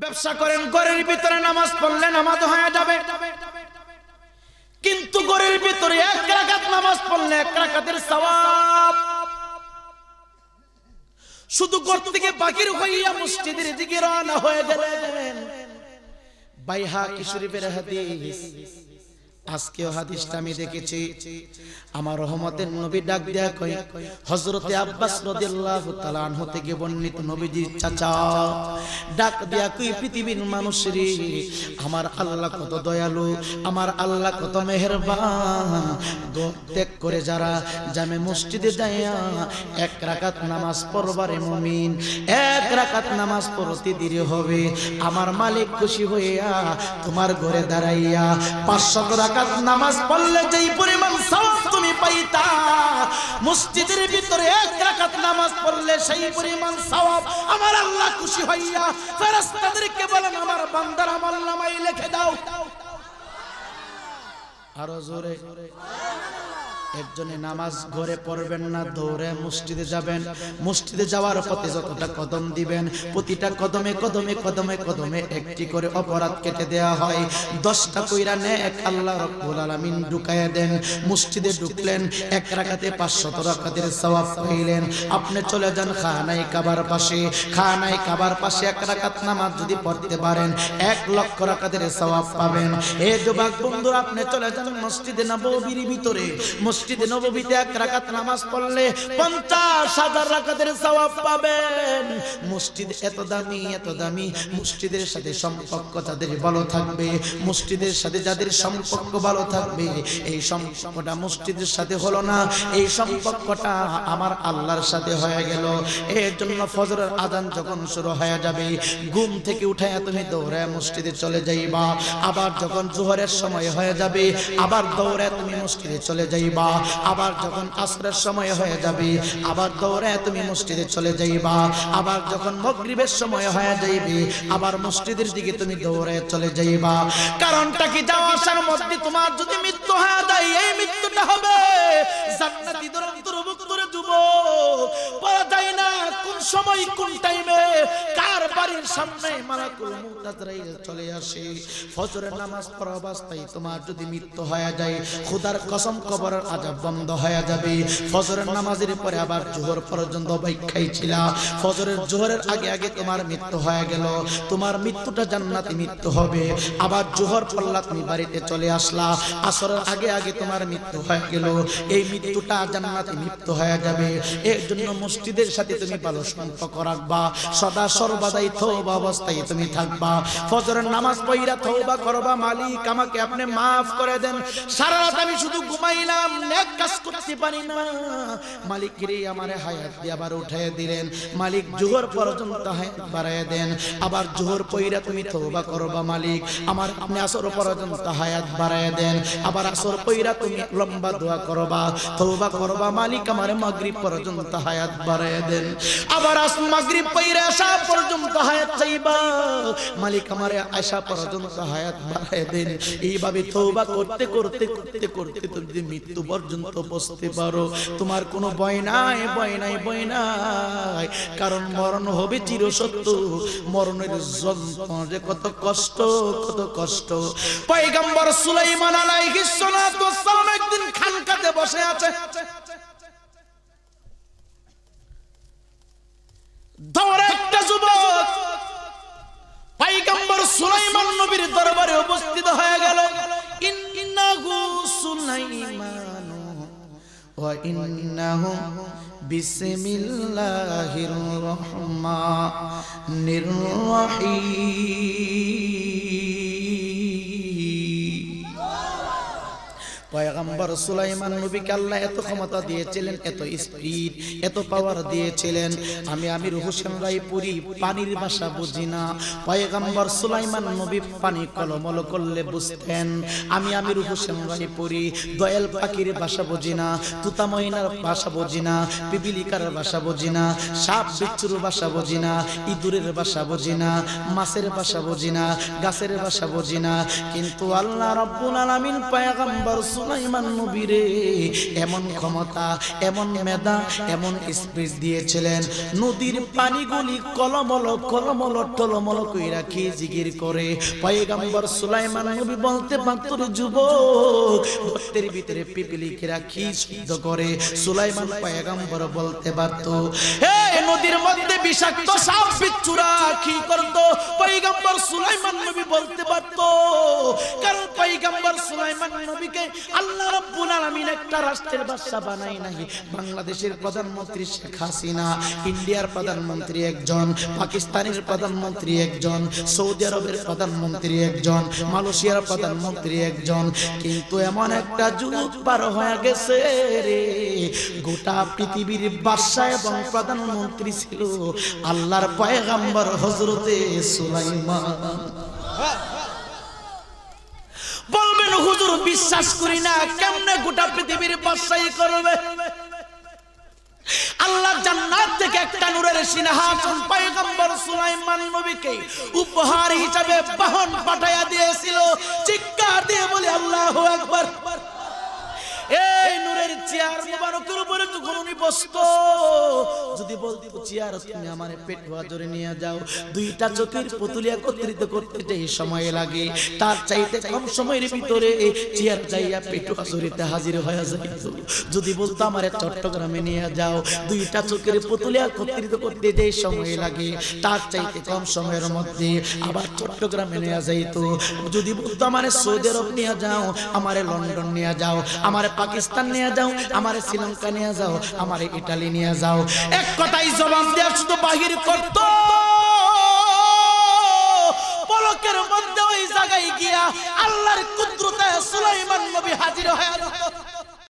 ব্যবসা করেন গরের ভিতরে নামাজ পড়লে নামাজ হয়ে যাবে কিন্তু গরের ভিতরে এক রাকাত নামাজ পড়লে এক রাকাতের সওয়াব শুধু ঘর থেকে বাকির হইয়া মসজিদের দিকে রওনা হয়ে গেলেন বাইহা কিশোরী হাদিস আজকেও হাদিসটা আমি দেখেছি আমার রহমতের নবী ডাক দেয়া কই হযরতে আব্বাস রাদিয়াল্লাহু তাআলা আনহু থেকে বর্ণিত নবীজির চাচা ডাক দেয়া কই পৃথিবীর মানুষরে আমার আল্লাহ কত দয়ালু আমার আল্লাহ কত মেহেরবান ত্যাগ করে যারা জামে মসজিদে যায়া এক রাকাত নামাজ পড়বারে মুমিন এক রাকাত নামাজ পড়তে দেরি হবে আমার মালিক খুশি হইয়া তোমার ঘরে দাঁড়াইয়া 500 রাকাত নামাজ পড়লে যেই পরিমাণ সওয়াব তুমি পাইতা মসজিদের ভিতরে এক রাকাত নামাজ পড়লে সেই পরিমাণ সওয়াব আমার আল্লাহ খুশি হইয়া ফেরেশতাদেরকে বলেন আমার বান্দার আমার নামাই লিখে দাও আরো জোরে সুবহানাল্লাহ একজনে নামাজ ঘরে পড়বেন না দৌড়ে মসজিদে যাবেন মসজিদে যাওয়ার পথে যতটা কদম দিবেন প্রতিটা কদমে কদমে কদমে কদমে একটি করে অপরাধ কেটে দেয়া হয় দশটা কইরা এক আল্লাহ রব্বুল আলামিন ঢুকাইয়া দেন মসজিদে ঢুকলেন এক রাকাতে পাঁচশত রাখাতের সওয়াব পাইলেন আপনি চলে যান খানায় কাবার পাশে খানায় কাবার পাশে এক রাকাত নামাজ যদি পড়তে পারেন এক লক্ষ রাকাতের সওয়াব পাবেন এ যুবক বন্ধু আপনি চলে যান মসজিদে নববীর ভিতরে মসজিদ মসজিদে নববীতে এক রাকাত নামাজ পড়লে পঞ্চাশ হাজার রাকাতের সওয়াব পাবেন মসজিদ এত দামি এত দামি মসজিদের সাথে সম্পর্ক তাদের ভালো থাকবে মসজিদের সাথে যাদের সম্পর্ক ভালো থাকবে এই সম্পর্কটা মসজিদের সাথে হলো না এই সম্পর্কটা আমার আল্লাহর সাথে হয়ে গেল এর জন্য ফজরের আযান যখন শুরু হয়ে যাবে ঘুম থেকে উঠে তুমি দৌড়ে মসজিদে চলে যাইবা আবার যখন জোহরের সময় হয়ে যাবে আবার দৌড়ে তুমি মসজিদে চলে যাইবা আবার যখন আসরের সময় হয়ে যাবে আবার দৌড়ে তুমি মসজিদে চলে যাইবা আবার যখন মগরিবের সময় হয়ে যাইবে আবার মসজিদের দিকে তুমি দৌড়ে চলে যাইবা কারণটা কি যাওয়া আসার মধ্যে তোমার যদি মৃত্যু হয়ে যায় এই মৃত্যুটা হবে জান্নাতি দরন্তর মুক্তরে যুবক পড়া যায় না কোন সময় কোনটা বাড়ির সামনে মালাকুল চলে আসে ফজরের নামাজ পড়া অবস্থায় তোমার যদি মৃত্যু হয়ে যায় খোদার কসম কবরের বন্ধ হয়ে যাবে ফজরের নামাজের পরে আবার জোহর পর্যন্ত অপেক্ষায় ফজরের জোহরের আগে আগে তোমার মৃত্যু হয়ে গেল তোমার মৃত্যুটা জান্নাতে মৃত্যু হবে আবার জোহর পড়লা তুমি বাড়িতে চলে আসলা আসরের আগে আগে তোমার মৃত্যু হয়ে গেল এই মৃত্যুটা জান্নাতে মৃত্যু হয়ে যাবে এর জন্য মসজিদের সাথে তুমি ভালো সম্পর্ক রাখবা সদা সর্বদা অবস্থায় তওবা অবস্থায় তুমি থাকবা ফজরের নামাজ পড়িরা তওবা করবা মালিক আমাকে আপনি maaf করে দেন সারা রাত আমি শুধু ঘুমাইলাম নেক কাজ করতে পারি না মালিক রে আমারে হায়াত দিয়ে আবার উঠিয়ে দিলেন মালিক জোহর পর্যন্ত হায়াত বাড়ায় দেন আবার জোহর পইরা তুমি তওবা করবা মালিক আমার আপনি আসর পর্যন্ত হায়াত বাড়ায় দেন আবার আসর পইরা তুমি লম্বা দোয়া করবা তওবা করবা মালিক আমারে মাগরিব পর্যন্ত হায়াত বাড়ায় দেন আবার আস মাগরিব পইরা আসা পর্যন্ত পর্যন্ত হায়াত চাইবা মালিক আমারে আশা পর্যন্ত হায়াত দেন এইভাবে করতে করতে করতে করতে তুমি মৃত্যু পর্যন্ত বসতে পারো তোমার কোনো বয় নাই বয় নাই বয় নাই কারণ মরণ হবে চিরসত্য মরণের যন্ত্রণা যে কত কষ্ট কত কষ্ট পয়গম্বর সুলাইমান আলাইহিস সালাতু ওয়াস সালাম একদিন খানকাতে বসে আছে وإنهم بسم الله الرحمن الرحيم পয়গম্বর সুলাইমান নবীকে আল্লাহ এত ক্ষমতা দিয়েছিলেন এত স্পিড এত পাওয়ার দিয়েছিলেন আমি আমির হোসেন রায়পুরি পানির ভাষা বুঝি না পয়গম্বর সুলাইমান নবী পানি কলমল করলে বুঝতেন আমি আমির হোসেন রায়পুরি দয়াল পাখির ভাষা বুঝি না তুতাময়নার ভাষা বুঝি না পিপিলিকার ভাষা বুঝি না সাপ বিচ্ছুর ভাষা বুঝি না ইঁদুরের ভাষা বুঝি না মাছের ভাষা বুঝি না গাছের ভাষা বুঝি না কিন্তু আল্লাহ রব্বুল আলামিন পয়গম্বর সুলাইমান নবীরে এমন ক্ষমতা এমন মেধা এমন স্পিচ দিয়েছিলেন নদীর পানিগুলি কলমল কলমল টলমল কইরা কি জিগির করে পয়গাম্বর সুলাইমান নবী বলতে পারতো যুবক বস্তির ভিতরে পিপিলিকেরা কি শুদ্ধ করে সুলাইমান পয়গাম্বর বলতে পারত হে নদীর মধ্যে বিষাক্ত সাপ বিচ্ছুরা কি করত পয়গাম্বর সুলাইমান নবী বলতে পারত কারণ পয়গাম্বর সুলাইমান নবীকে আল্লাহ রব্বুল আলামিন একটা রাষ্ট্রের বাদশা বানাই নাই বাংলাদেশের প্রধানমন্ত্রী শেখ হাসিনা ইন্ডিয়ার প্রধানমন্ত্রী একজন পাকিস্তানের প্রধানমন্ত্রী একজন সৌদি আরবের প্রধানমন্ত্রী একজন মালয়েশিয়ার প্রধানমন্ত্রী একজন কিন্তু এমন একটা যুগ পার হয়ে গেছে রে গোটা পৃথিবীর বাদশা এবং প্রধানমন্ত্রী ছিল আল্লাহর পয়গাম্বর হজরতে সুলাইমান বিশ্বাস করি না কেমনে গোটা পৃথিবীর বাসাই করবে আল্লাহ জান্নাত থেকে একটা নূরের সিংহাসন পয়গম্বর সুলাইমান নবীকে উপহার হিসাবে বহন পাঠায়া দিয়েছিল চেয়ার মুবারকের উপরে বসত যদি বলতো চেয়ার তুমি আমার ধরে নিয়ে যাও দুইটা চোখের পুতুলি একত্রিত করতে যেই সময় লাগে তার চাইতে কম সময়ের ভিতরে চেয়ার যাইয়া হাজির হয়ে যদি বলতো আমার চট্টগ্রামে নিয়ে যাও দুইটা চোখের পুতুলি একত্রিত করতে যেই সময় লাগে তার চাইতে কম সময়ের মধ্যে আবার চট্টগ্রামে নিয়ে যাইতো যদি বলতো আমার সৌদি আরব নিয়ে যাও আমার লন্ডন নিয়ে যাও আমার পাকিস্তান নিয়ে যাও আমার শ্রীলঙ্কা নিয়ে যাও আমার ইটালি নিয়ে যাও এক কথাই জবাব দেওয়া শুধু বাহির করত পলকের মধ্যে ওই জায়গায় গিয়া আল্লাহর কুদ্রতায় সুলাইমান নবী হাজির হয়ে